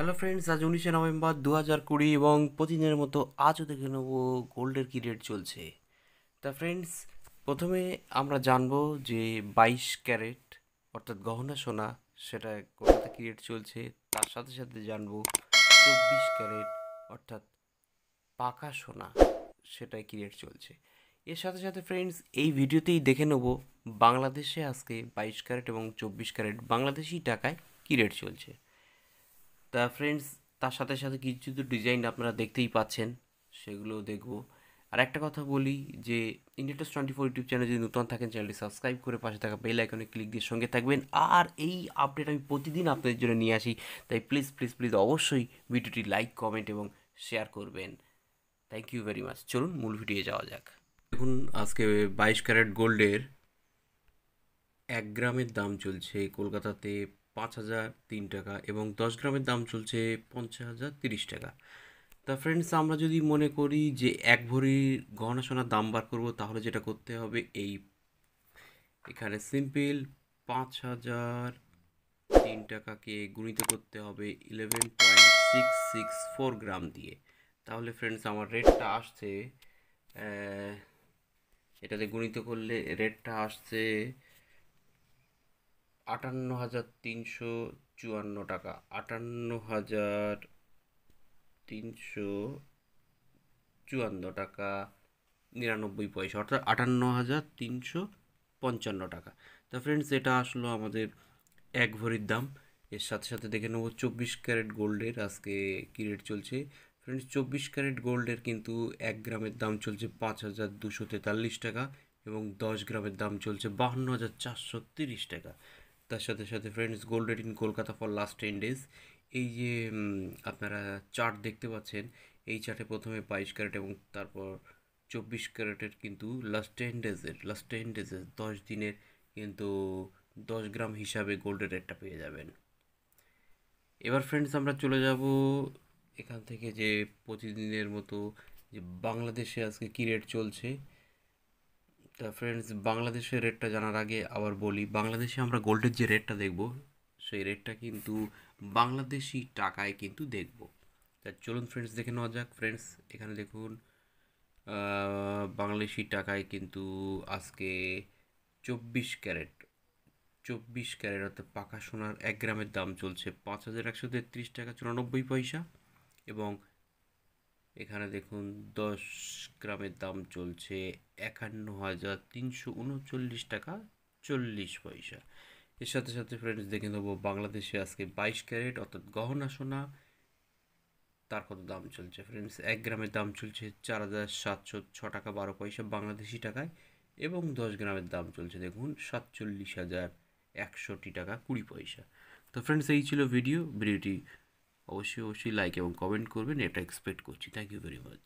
hello friends আজ উনিশে November দু হাজার কুড়ি এবং প্রতিদিনের মতো আজও দেখে নেব গোল্ডের কী রেট চলছে তা ফ্রেন্ডস প্রথমে আমরা জানব যে বাইশ ক্যারেট অর্থাৎ গহনা সোনা সেটা কোথাতে কী রেট চলছে তার সাথে সাথে জানব চব্বিশ ক্যারেট অর্থাৎ পাকা সোনা সেটাই কী রেট চলছে এর সাথে সাথে ফ্রেন্ডস এই ভিডিওতেই দেখে নেব বাংলাদেশে আজকে বাইশ ক্যারেট এবং চব্বিশ ক্যারেট বাংলাদেশি টাকায় কী রেট চলছে তা ফ্রেন্ডস তার সাথে সাথে কিছু তো ডিজাইন আপনারা দেখতেই পাচ্ছেন সেগুলো দেখব আর একটা কথা বলি যে ইন্ডিয়াটাস টোয়েন্টি ফোর ইউটিউব চ্যানেল যদি নতুন থাকেন চ্যানেলটি সাবস্ক্রাইব করে পাশে থাকা বেল আইকনে ক্লিক দিয়ে সঙ্গে থাকবেন আর এই আপডেট আমি প্রতিদিন আপনাদের জন্য নিয়ে আসি তাই প্লিজ প্লিজ প্লিজ অবশ্যই ভিডিওটি লাইক কমেন্ট এবং শেয়ার করবেন থ্যাংক ইউ ভেরি মাচ চলুন মূল ভিডিও যাওয়া যাক দেখুন আজকে বাইশ ক্যারেট গোল্ডের এক গ্রামের দাম চলছে কলকাতাতে পাঁচ হাজার তিন টাকা এবং দশ গ্রামের দাম চলছে পঞ্চাশ হাজার তিরিশ টাকা তা ফ্রেন্ডস আমরা যদি মনে করি যে এক ভরির গহনা সোনার দাম বার করবো তাহলে যেটা করতে হবে এই এখানে সিম্পল পাঁচ হাজার তিন টাকাকে গুণিত করতে হবে eleven point six six four gram দিয়ে তাহলে ফ্রেন্ডস আমার রেটটা আসছে এটাতে গুণিত করলে রেটটা আসছে আটান্ন হাজার তিনশো চুয়ান্ন টাকা আটান্ন হাজার তিনশো চুয়ান্ন টাকা নিরানব্বই পয়সা অর্থাৎ আটান্ন হাজার তিনশো পঞ্চান্ন টাকা তো ফ্রেন্ডস এটা আসলো আমাদের এক ভরির দাম এর সাথে সাথে দেখে নেবো চব্বিশ ক্যারেট গোল্ডের আজকে কী রেট চলছে ফ্রেন্ডস চব্বিশ ক্যারেট গোল্ডের কিন্তু এক গ্রামের দাম চলছে পাঁচ হাজার দুশো তেতাল্লিশ টাকা এবং দশ গ্রামের দাম চলছে বাহান্ন হাজার চারশো তিরিশ টাকা তার সাথে সাথে friends gold rate in Kolkata for last ten days এই যে আপনারা চার্ট দেখতে পাচ্ছেন এই চার্টে প্রথমে বাইশ ক্যারেট এবং তারপর চব্বিশ ক্যারেটের কিন্তু লাস্ট টেন ডেজের লাস্ট টেন ডেজের দশ দিনের কিন্তু দশ গ্রাম হিসাবে গোল্ডের রেটটা পেয়ে যাবেন এবার ফ্রেন্ডস আমরা চলে যাব এখান থেকে যে প্রতিদিনের মতো যে বাংলাদেশে আজকে কী রেট চলছে তা ফ্রেন্ডস বাংলাদেশের রেটটা জানার আগে আবার বলি বাংলাদেশে আমরা গোল্ডের যে রেটটা দেখব সেই রেটটা কিন্তু বাংলাদেশি টাকায় কিন্তু দেখব তা চলুন ফ্রেন্ডস দেখে নেওয়া যাক ফ্রেন্ডস এখানে দেখুন বাংলাদেশি টাকায় কিন্তু আজকে চব্বিশ ক্যারেট চব্বিশ ক্যারেট অর্থাৎ পাকা সোনার এক গ্রামের দাম চলছে পাঁচ হাজার একশো তেত্রিশ টাকা চুরানব্বই পয়সা এবং এখানে দেখুন দশ গ্রামের দাম চলছে একান্ন হাজার তিনশো উনচল্লিশ টাকা চল্লিশ পয়সা এর সাথে সাথে ফ্রেন্ডস দেখে নেবো বাংলাদেশে আজকে বাইশ ক্যারেট অর্থাৎ গহনা সোনা তার কত দাম চলছে ফ্রেন্ডস এক গ্রামের দাম চলছে চার হাজার সাতশো ছ টাকা বারো পয়সা বাংলাদেশি টাকায় এবং দশ গ্রামের দাম চলছে দেখুন সাতচল্লিশ হাজার একশোটি টাকা কুড়ি পয়সা তো ফ্রেন্ডস এই ছিল ভিডিও ভিডিওটি অবশ্যই অবশ্যই লাইক এবং কমেন্ট করবেন এটা এক্সপেক্ট করছি থ্যাংক ইউ ভেরি মাচ